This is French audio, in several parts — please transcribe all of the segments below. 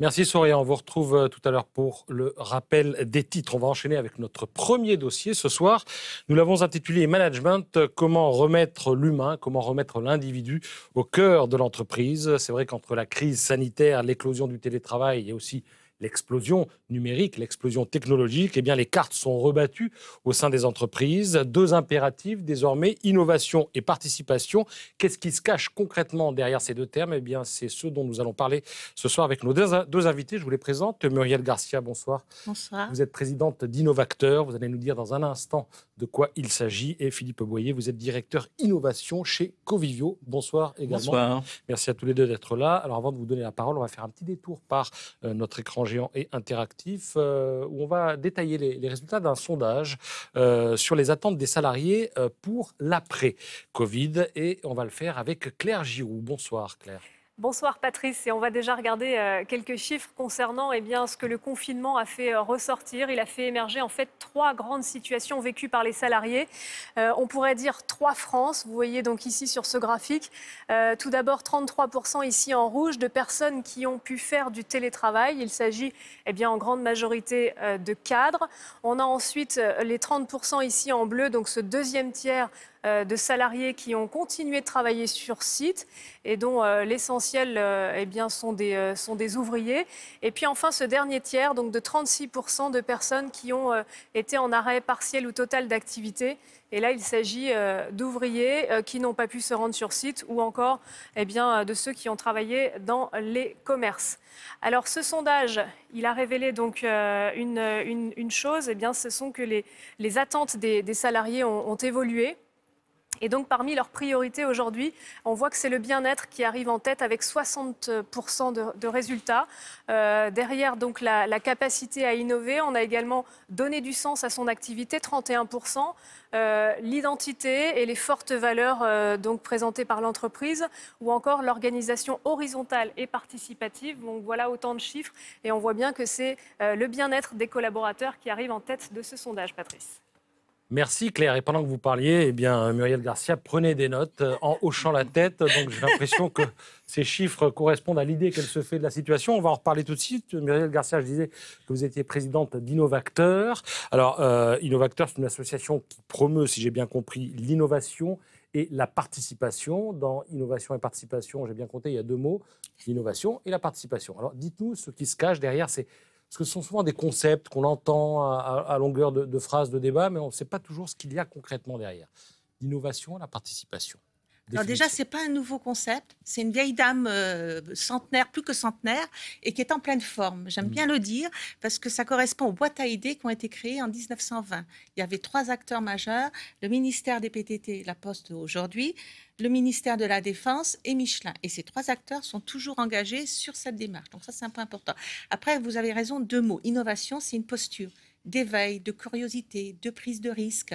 Merci Soria, on vous retrouve euh, tout à l'heure pour le rappel des titres. On va enchaîner avec notre premier dossier ce soir. Nous l'avons intitulé Management, comment remettre l'humain, comment remettre l'individu au cœur de l'entreprise. C'est vrai qu'entre la crise sanitaire, l'éclosion du télétravail et aussi l'explosion numérique, l'explosion technologique, eh bien les cartes sont rebattues au sein des entreprises. Deux impératifs désormais, innovation et participation. Qu'est-ce qui se cache concrètement derrière ces deux termes Eh bien, c'est ce dont nous allons parler ce soir avec nos deux invités. Je vous les présente. Muriel Garcia, bonsoir. Bonsoir. Vous êtes présidente d'Innovacteur. Vous allez nous dire dans un instant de quoi il s'agit. Et Philippe Boyer, vous êtes directeur innovation chez Covivio. Bonsoir également. Bonsoir. Merci à tous les deux d'être là. Alors avant de vous donner la parole, on va faire un petit détour par euh, notre écran géant et interactif, euh, où on va détailler les, résultats d'un sondage euh, sur les attentes des salariés euh, pour l'après-Covid. Et on va le faire avec Claire Giroux. Bonsoir Claire. Bonsoir Patrice, et on va déjà regarder euh, quelques chiffres concernant eh bien, ce que le confinement a fait euh, ressortir. Il a fait émerger en fait trois grandes situations vécues par les salariés. Euh, on pourrait dire trois France, vous voyez donc ici sur ce graphique. tout d'abord 33% ici en rouge de personnes qui ont pu faire du télétravail. Il s'agit eh bien, en grande majorité de cadres. On a ensuite les 30% ici en bleu, donc ce deuxième tiers euh, de salariés qui ont continué de travailler sur site et dont euh, l'essentiel euh, eh bien, sont, des, sont des ouvriers. Et puis enfin, ce dernier tiers, donc de 36% de personnes qui ont été en arrêt partiel ou total d'activité. Et là, il s'agit d'ouvriers qui n'ont pas pu se rendre sur site ou encore eh bien, de ceux qui ont travaillé dans les commerces. Alors, ce sondage, il a révélé donc une, chose, eh bien, ce sont que les, attentes des, salariés ont évolué. Et donc, parmi leurs priorités aujourd'hui, on voit que c'est le bien-être qui arrive en tête avec 60% de, résultats. Euh, derrière, donc, la, capacité à innover. On a également donné du sens à son activité, 31%. Euh, l'identité et les fortes valeurs euh, donc présentées par l'entreprise. Ou encore l'organisation horizontale et participative. Donc, voilà autant de chiffres. Et on voit bien que c'est le bien-être des collaborateurs qui arrive en tête de ce sondage, Patrice. Merci Claire. Et pendant que vous parliez, eh bien, euh, Muriel Garcia prenait des notes euh, en hochant la tête. Donc j'ai l'impression que ces chiffres correspondent à l'idée qu'elle se fait de la situation. On va en reparler tout de suite. Muriel Garcia, je disais que vous étiez présidente d'Innovacteur. Alors euh, Innovacteur, c'est une association qui promeut, si j'ai bien compris, l'innovation et la participation. Dans innovation et participation, j'ai bien compté, il y a deux mots, l'innovation et la participation. Alors dites-nous ce qui se cache derrière ces ce sont souvent des concepts qu'on entend à, longueur de, de, phrases de débat, mais on ne sait pas toujours ce qu'il y a concrètement derrière. L'innovation, la participation. Alors déjà, c'est pas un nouveau concept. C'est une vieille dame euh, centenaire, plus que centenaire, et qui est en pleine forme. J'aime mm. bien le dire parce que ça correspond aux boîtes à idées qui ont été créées en 1920. Il y avait trois acteurs majeurs le ministère des PTT, la Poste aujourd'hui, le ministère de la Défense et Michelin. Et ces trois acteurs sont toujours engagés sur cette démarche. Donc ça, c'est un point important. Après, vous avez raison, deux mots. Innovation, c'est une posture d'éveil, de curiosité, de prise de risque,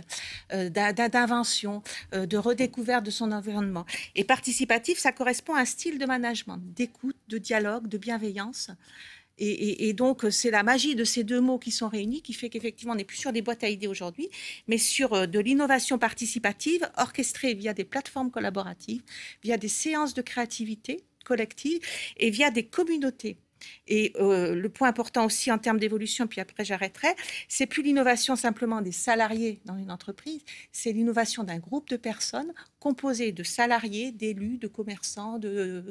euh, d'invention, euh, de redécouverte de son environnement. Et participatif, ça correspond à un style de management, d'écoute, de dialogue, de bienveillance. Et, et, donc, c'est la magie de ces deux mots qui sont réunis qui fait qu'effectivement, on n'est plus sur des boîtes à idées aujourd'hui, mais sur euh, de l'innovation participative orchestrée via des plateformes collaboratives, via des séances de créativité collective et via des communautés et euh, le point important aussi en termes d'évolution, puis après j'arrêterai, c'est plus l'innovation simplement des salariés dans une entreprise, c'est l'innovation d'un groupe de personnes composé de salariés, d'élus, de commerçants, de,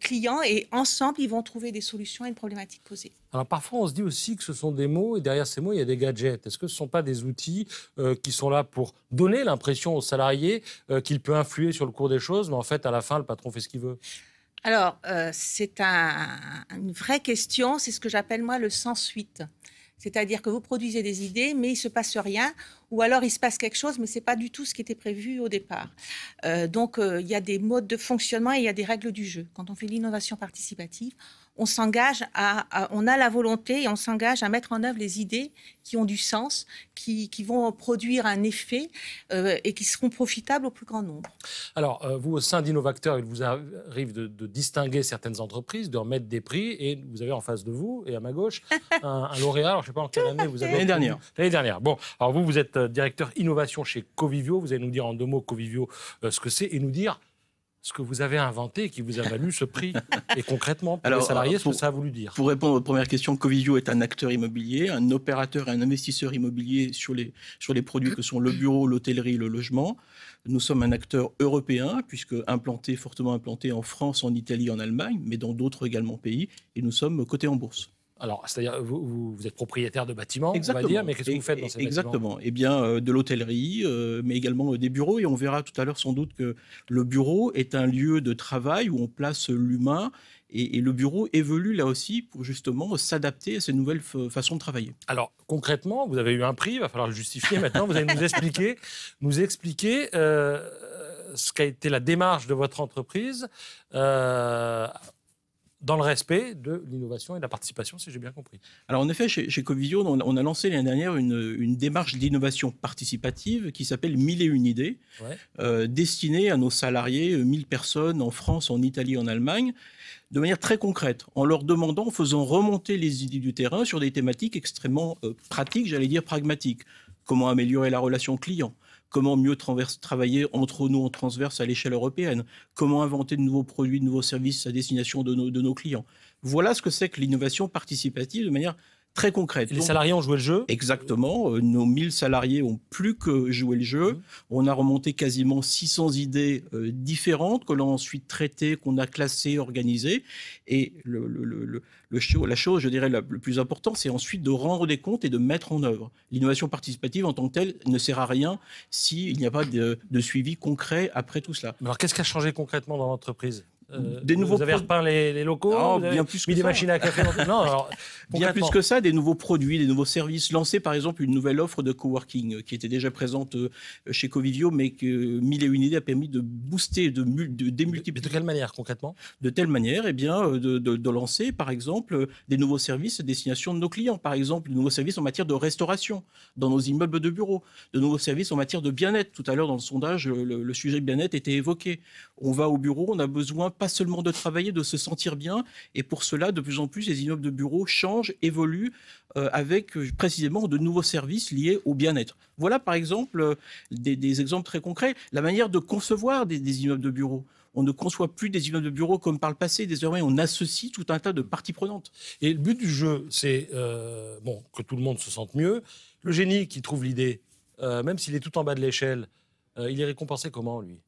clients, et ensemble, ils vont trouver des solutions à une problématique posée. Alors parfois, on se dit aussi que ce sont des mots, et derrière ces mots, il y a des gadgets. Est-ce que ce ne sont pas des outils euh, qui sont là pour donner l'impression aux salariés euh, qu'il peut influer sur le cours des choses, mais en fait, à la fin, le patron fait ce qu'il veut alors, euh, c'est une vraie question. C'est ce que j'appelle, moi, le suite. C'est-à-dire que vous produisez des idées, mais il ne se passe rien ou alors il se passe quelque chose, mais c'est pas du tout ce qui était prévu au départ. Euh, donc euh, il y a des modes de fonctionnement et il y a des règles du jeu. Quand on fait l'innovation participative, on s'engage à, on a la volonté et on s'engage à mettre en œuvre les idées qui ont du sens, qui, vont produire un effet euh, et qui seront profitables au plus grand nombre. Alors, vous, au sein d'Innovacteur, il vous arrive de, distinguer certaines entreprises, de remettre des prix, et vous avez en face de vous, et à ma gauche, un, lauréat, je ne sais pas en quelle année vous avez... L'année dernière. L'année dernière. Bon, alors vous, vous êtes euh, directeur innovation chez Covivio. Vous allez nous dire en deux mots Covivio euh, ce que c'est et nous dire ce que vous avez inventé et qui vous a valu ce prix. Et concrètement, pour les salariés, ce que ça a voulu dire. Pour répondre à votre première question, Covivio est un acteur immobilier, un opérateur et un investisseur immobilier sur les, sur les produits que sont le bureau, l'hôtellerie, le logement. Nous sommes un acteur européen, puisque implanté, fortement implanté en France, en Italie, en Allemagne, mais dans d'autres également pays. Et nous sommes cotés en bourse. Alors, c'est-à-dire, vous, êtes propriétaire de bâtiments, on va dire, mais qu'est-ce que vous faites dans ces Exactement. eh bien, euh, de l'hôtellerie, euh, mais également euh, des bureaux. Et on verra tout à l'heure sans doute que le bureau est un lieu de travail où on place l'humain. Et, le bureau évolue là aussi pour justement s'adapter à ces nouvelles façons de travailler. Alors, concrètement, vous avez eu un prix, il va falloir le justifier maintenant. vous allez nous expliquer, nous expliquer ce qu'a été la démarche de votre entreprise dans le respect de l'innovation et de la participation, si j'ai bien compris. Alors en effet, chez, Covision, on, a lancé l'année dernière une, démarche d'innovation participative qui s'appelle 1000 et une idées, euh, destinée à nos salariés, 1000 euh, personnes en France, en Italie, en Allemagne, de manière très concrète, en leur demandant, en faisant remonter les idées du terrain sur des thématiques extrêmement euh, pratiques, j'allais dire pragmatiques. Comment améliorer la relation client Comment mieux travailler entre nous en transverse à l'échelle européenne Comment inventer de nouveaux produits, de nouveaux services à destination de nos, clients Voilà ce que c'est que l'innovation participative de manière très concrète. Les salariés ont joué le jeu Exactement. Euh, nos 1000 salariés ont plus que joué le jeu. Mmh. On a remonté quasiment 600 idées euh, différentes que l'on a ensuite traitées, qu'on a classées, organisées. Et la chose, je dirais, le plus important, c'est ensuite de rendre des comptes et de mettre en œuvre. L'innovation participative en tant que telle ne sert à rien s'il n'y a pas de, suivi concret après tout cela. Alors qu'est-ce qui a changé concrètement dans l'entreprise euh, des nouveaux vous avez repeint les, locaux non, bien plus que mis des machines à café non, alors, bien plus que ça des nouveaux produits des nouveaux services lancer par exemple une nouvelle offre de coworking euh, qui était déjà présente euh, chez Covivio mais que mille et une idées a permis de booster de, démultiplier de, quelle manière concrètement de telle manière et eh bien de, de, lancer par exemple des nouveaux services à destination de nos clients par exemple de nouveaux services en matière de restauration dans nos immeubles de bureaux de nouveaux services en matière de bien-être tout à l'heure dans le sondage le, le sujet bien-être était évoqué on va au bureau on a besoin pas seulement de travailler, de se sentir bien. Et pour cela, de plus en plus, les immeubles de bureaux changent, évoluent euh, avec euh, précisément de nouveaux services liés au bien-être. Voilà par exemple euh, des, exemples très concrets, la manière de concevoir des, immeubles de bureaux on ne conçoit plus des immeubles de bureaux comme par le passé. Désormais, on associe tout un tas de parties prenantes. Et le but du jeu, c'est bon, que tout le monde se sente mieux. Le génie qui trouve l'idée, même s'il est tout en bas de l'échelle, il est récompensé comment, lui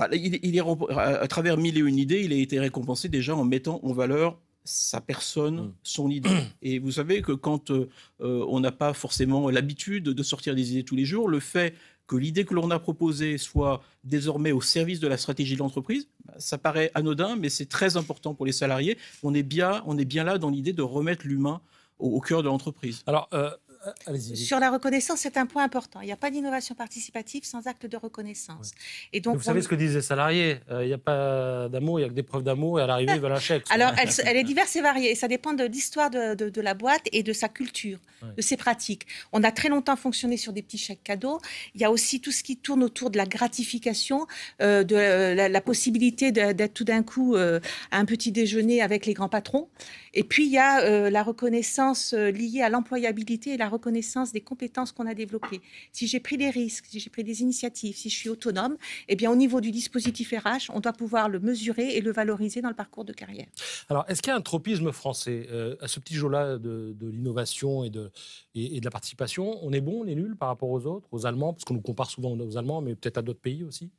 bah, il, est, à travers mille et une idées, il a été récompensé déjà en mettant en valeur sa personne, mm. son idée. Et vous savez que quand euh, euh, on n'a pas forcément l'habitude de sortir des idées tous les jours, le fait que l'idée que l'on a proposée soit désormais au service de la stratégie de l'entreprise, bah, ça paraît anodin, mais c'est très important pour les salariés. On est bien, on est bien là dans l'idée de remettre l'humain au, cœur de l'entreprise. Alors, euh, ah, sur la reconnaissance, c'est un point important. Il n'y a pas d'innovation participative sans acte de reconnaissance. Et donc, vous savez ce que disent les salariés euh, Il n'y a pas d'amour, il n'y a que des preuves d'amour, et à l'arrivée, ils veulent un chèque. Alors, elle, est diverse et variée, ça dépend de l'histoire de, la boîte et de sa culture, de ses pratiques. On a très longtemps fonctionné sur des petits chèques cadeaux. Il y a aussi tout ce qui tourne autour de la gratification, euh, de euh, la, possibilité d'être tout d'un coup à un petit déjeuner avec les grands patrons. Et puis, il y a la reconnaissance liée à l'employabilité et la reconnaissance des compétences qu'on a développées, si j'ai pris des risques, si j'ai pris des initiatives, si je suis autonome, eh bien, au niveau du dispositif RH, on doit pouvoir le mesurer et le valoriser dans le parcours de carrière. Alors, est-ce qu'il y a un tropisme français euh, à ce petit jeu-là de, l'innovation et de, et de la participation On est bon, on est nul par rapport aux autres, aux Allemands, parce qu'on nous compare souvent aux Allemands, mais peut-être à d'autres pays aussi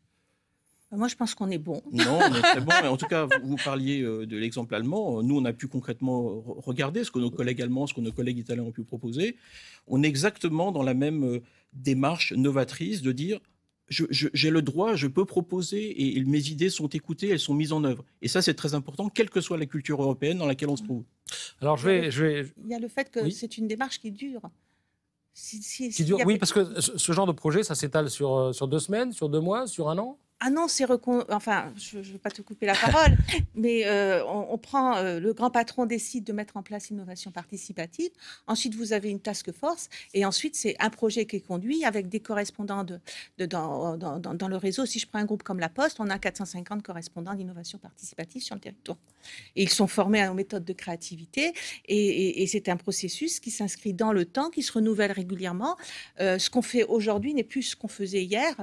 moi, je pense qu'on est bon. Non, on est très bon. en tout cas, vous, parliez euh, de l'exemple allemand. Nous, on a pu concrètement regarder ce que nos collègues allemands, ce que nos collègues italiens ont pu proposer. On est exactement dans la même euh, démarche novatrice de dire j'ai le droit, je peux proposer et, mes idées sont écoutées, elles sont mises en œuvre. Et ça, c'est très important, quelle que soit la culture européenne dans laquelle on se trouve. Alors, je vais. Il y a le fait que c'est une démarche qui dure. Si, qui dure Oui, parce que ce genre de projet, ça s'étale sur, euh, sur deux semaines, sur deux mois, sur un an ah non, c'est enfin, je ne veux pas te couper la parole, mais euh, on, prend euh, le grand patron décide de mettre en place l'innovation participative. Ensuite, vous avez une task force, et ensuite c'est un projet qui est conduit avec des correspondants dans, le réseau. Si je prends un groupe comme La Poste, on a 450 correspondants d'innovation participative sur le territoire. Et ils sont formés à nos méthodes de créativité, et, c'est un processus qui s'inscrit dans le temps, qui se renouvelle régulièrement. Euh, ce qu'on fait aujourd'hui n'est plus ce qu'on faisait hier.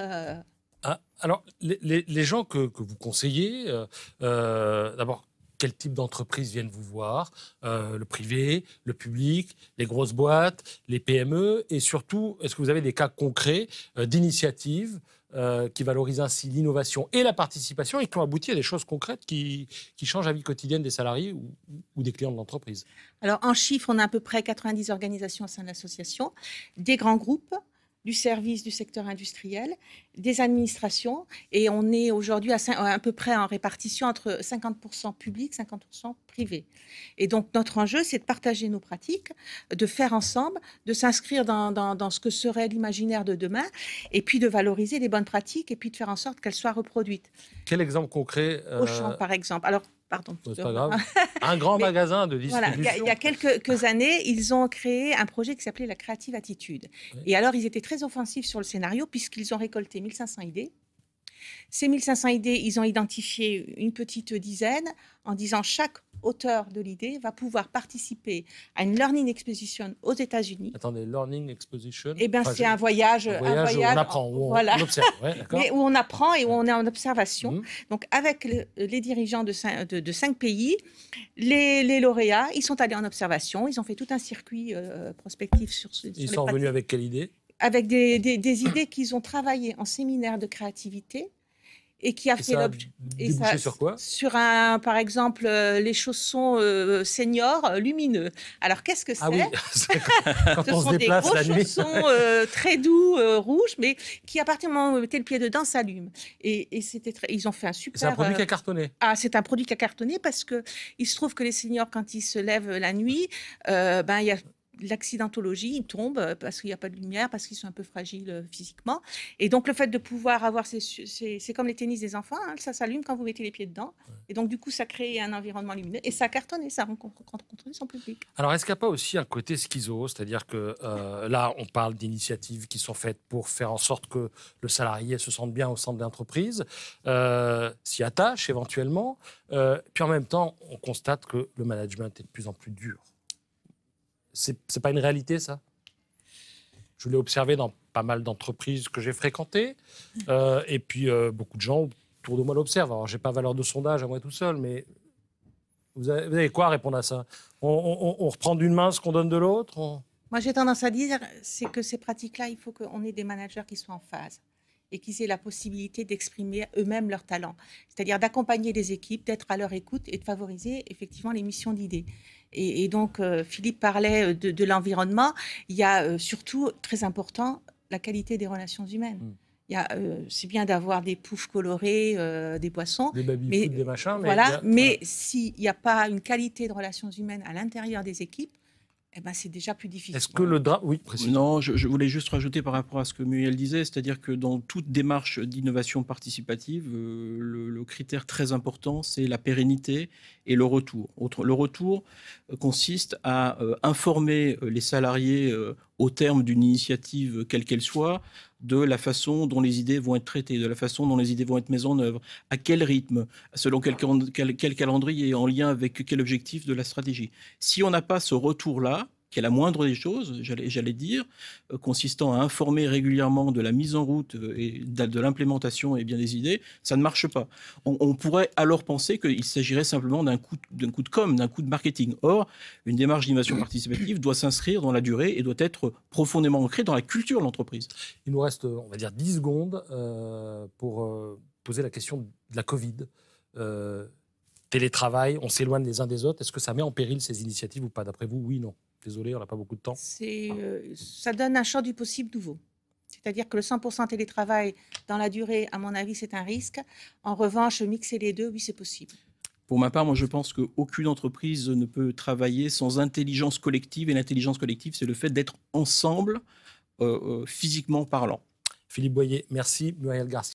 Ah, alors, les, gens que, vous conseillez, euh, euh, d'abord, quel type d'entreprise viennent vous voir euh, Le privé, le public, les grosses boîtes, les PME Et surtout, est-ce que vous avez des cas concrets d'initiatives qui valorisent ainsi l'innovation et la participation et qui ont abouti à des choses concrètes qui, changent la vie quotidienne des salariés ou, ou des clients de l'entreprise Alors, en chiffres, on a à peu près 90 organisations au sein de l'association, des grands groupes, du service du secteur industriel, des administrations, et on est aujourd'hui à, peu près en répartition entre 50% public, 50% privé. Et donc notre enjeu, c'est de partager nos pratiques, de faire ensemble, de s'inscrire dans, ce que serait l'imaginaire de demain, et puis de valoriser les bonnes pratiques, et puis de faire en sorte qu'elles soient reproduites. Quel exemple concret euh, par exemple. Alors, pardon. un grand magasin de distribution. il y, a, quelques, années, ils ont créé un projet qui s'appelait la Creative Attitude. Et alors, ils étaient très offensifs sur le scénario puisqu'ils ont récolté 1500 idées. Ces 1500 idées, ils ont identifié une petite dizaine en disant chaque auteur de l'idée va pouvoir participer à une learning exposition aux États-Unis. Attendez, learning exposition. Eh bien, c'est un voyage, voyage, où on apprend, où on, observe, où on apprend et où on est en observation. Mmh. Donc, avec les dirigeants de cinq, pays, les, lauréats, ils sont allés en observation, ils ont fait tout un circuit euh, prospectif sur ce. Ils sont revenus avec quelle idée avec des, idées qu'ils ont travaillées en séminaire de créativité et qui a fait l'objet. sur quoi Sur un, par exemple, euh, les chaussons euh, seniors euh, lumineux. Alors qu'est-ce que ah c'est Quand on se déplace des gros la chaussons très doux, rouges, mais qui à partir du moment où vous le pied dedans s'allument. Et, et c'était ils ont fait un super. C'est un produit qui a cartonné. Ah, c'est un produit qui a cartonné parce que il se trouve que les seniors quand ils se lèvent la nuit, ben il y a l'accidentologie, ils tombent euh, parce qu'il n'y a pas de lumière, parce qu'ils sont un peu fragiles euh, physiquement. Et donc, le fait de pouvoir avoir ces. c'est comme les tennis des enfants, hein, ça s'allume quand vous mettez les pieds dedans. Et donc, du coup, ça crée un environnement lumineux et ça cartonne et ça rencontre, rencontre son public. Alors, est-ce qu'il n'y a pas aussi un côté schizo C'est-à-dire que euh, là, on parle d'initiatives qui sont faites pour faire en sorte que le salarié se sente bien au centre de l'entreprise, s'y attache éventuellement. puis en même temps, on constate que le management est de plus en plus dur. C'est pas une réalité, ça Je l'ai observé dans pas mal d'entreprises que j'ai fréquentées. Euh, et puis, euh, beaucoup de gens autour de moi l'observent. Alors, j'ai pas valeur de sondage à moi tout seul, mais vous avez, quoi à répondre à ça on, reprend d'une main ce qu'on donne de l'autre Moi, j'ai tendance à dire, c'est que ces pratiques-là, il faut qu'on ait des managers qui soient en phase et qu'ils aient la possibilité d'exprimer eux-mêmes leurs talents, c'est-à-dire d'accompagner les équipes, d'être à leur écoute et de favoriser effectivement les missions d'idées. Et, donc, euh, Philippe parlait euh, de, l'environnement. Il y a euh, surtout, très important, la qualité des relations humaines. Mm. c'est bien d'avoir des poufs colorés, des poissons. Des baby mais, des machins. Mais voilà, mais s'il n'y a pas une qualité de relations humaines à l'intérieur des équipes, eh ben, c'est déjà plus difficile. Est-ce que le drap... Oui, précisément. Non, je, voulais juste rajouter par rapport à ce que Muriel disait, c'est-à-dire que dans toute démarche d'innovation participative, euh, le, critère très important, c'est la pérennité et le retour. le retour euh, consiste à euh, informer les salariés au terme d'une initiative euh, quelle qu'elle soit, de la façon dont les idées vont être traitées, de la façon dont les idées vont être mises en œuvre, à quel rythme, selon quel, quel, et calendrier, en lien avec quel objectif de la stratégie. Si on n'a pas ce retour-là, qui est la moindre des choses, j'allais dire, euh, consistant à informer régulièrement de la mise en route euh, et de, l'implémentation et bien des idées, ça ne marche pas. On, pourrait alors penser qu'il s'agirait simplement d'un coup, coup de com, d'un coup de marketing. Or, une démarche d'innovation participative doit s'inscrire dans la durée et doit être profondément ancrée dans la culture de l'entreprise. Il nous reste, on va dire, 10 secondes euh, pour poser la question de la Covid. télétravail, on s'éloigne les uns des autres. Est-ce que ça met en péril ces initiatives ou pas D'après vous, oui, non désolé, on n'a pas beaucoup de temps. C'est, ah. euh, ça donne un champ du possible nouveau. C'est-à-dire que le 100% télétravail dans la durée, à mon avis, c'est un risque. En revanche, mixer les deux, oui, c'est possible. Pour ma part, moi, je pense qu'aucune entreprise ne peut travailler sans intelligence collective. Et l'intelligence collective, c'est le fait d'être ensemble, euh, euh, physiquement parlant. Philippe Boyer, merci. Muriel Garcia.